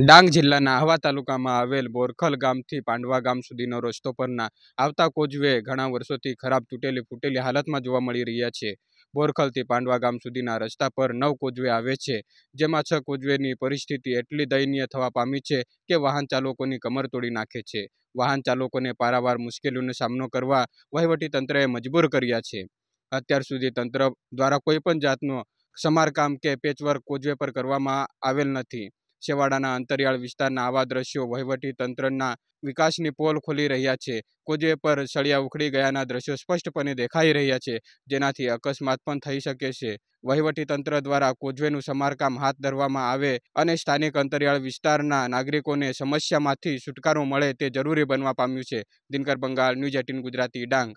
ડાંગ જિલ્લાના આહવા તાલુકામાં આવેલ બોરખલ ગામથી પાંડવા ગામ સુધીનો રસ્તો પરના આવતા કોજવે ઘણા વર્ષોથી ખરાબ તૂટેલી ફૂટેલી હાલતમાં જોવા મળી રહ્યા છે બોરખલથી પાંડવા ગામ સુધીના રસ્તા પર નવ કોજવે આવે છે જેમાં છ કોજવેની પરિસ્થિતિ એટલી દયનીય થવા પામી છે કે વાહન ચાલકોની કમર તોડી નાખે છે વાહન ચાલકોને પારાવાર મુશ્કેલીઓનો સામનો કરવા વહીવટીતંત્રએ મજબૂર કર્યા છે અત્યાર સુધી તંત્ર દ્વારા કોઈપણ જાતનો સમારકામ કે પેચવર્ક કોજવે પર કરવામાં આવેલ નથી છેવાડાના અંતરિયાળ વિસ્તારના આવા દ્રશ્યો વહીવટી તંત્રના વિકાસની પોલ ખોલી રહ્યા છે કોજે પર સળિયા ઉખડી ગયાના દ્રશ્યો સ્પષ્ટપણે દેખાઈ રહ્યા છે જેનાથી અકસ્માત પણ થઈ શકે છે વહીવટી તંત્ર દ્વારા કોજવેનું સમારકામ હાથ ધરવામાં આવે અને સ્થાનિક અંતરિયાળ વિસ્તારના નાગરિકોને સમસ્યામાંથી છુટકારો મળે તે જરૂરી બનવા પામ્યું છે દિનકર બંગાળ ન્યૂઝ એટીન ગુજરાતી ડાંગ